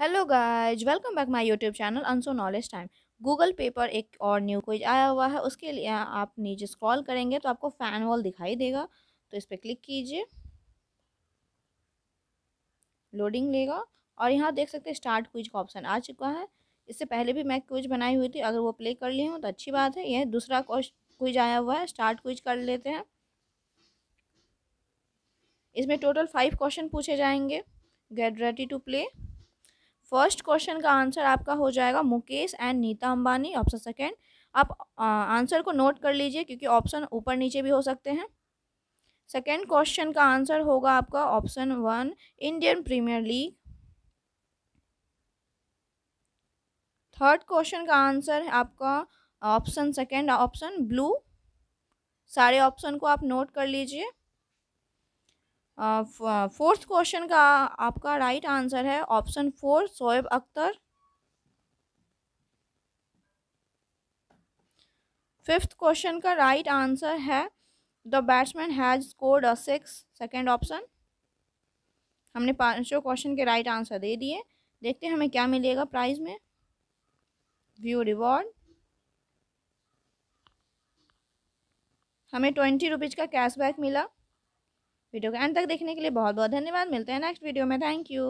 hello guys welcome back my YouTube channel अनसो knowledge time Google पे पर एक और न्यू क्विज आया हुआ है उसके लिए आप नीचे स्क्रॉल करेंगे तो आपको फैन वॉल दिखाई देगा तो इस पर क्लिक कीजिए लोडिंग लेगा और यहाँ देख सकते हैं स्टार्ट क्विज का ऑप्शन आ चुका है इससे पहले भी मैं क्विज बनाई हुई थी अगर वो प्ले कर ली हूँ तो अच्छी बात है यह दूसरा क्विज आया हुआ है स्टार्ट क्विज कर लेते हैं इसमें टोटल फाइव क्वेश्चन पूछे जाएंगे get ready to play first question का आंसर आपका हो जाएगा Mukesh and Nita Ambani option second आप आंसर को नोट कर लीजिए क्योंकि ऑप्शन ऊपर नीचे भी हो सकते हैं सेकेंड क्वेश्चन का आंसर होगा आपका option one Indian Premier League third question का आंसर है आपका ऑप्शन सेकेंड ऑप्शन ब्लू सारे ऑप्शन को आप नोट कर लीजिए फोर्थ क्वेश्चन का आपका राइट आंसर है option four Shoaib Akhtar fifth question का राइट आंसर है the batsman has scored a six second option हमने पांचों क्वेश्चन के राइट आंसर दे दिए देखते हैं हमें क्या मिलेगा प्राइज में व्यू रिवॉर्ड हमें ट्वेंटी रुपीज़ का कैशबैक मिला वीडियो के अंत तक देखने के लिए बहुत बहुत धन्यवाद मिलते हैं नेक्स्ट वीडियो में थैंक यू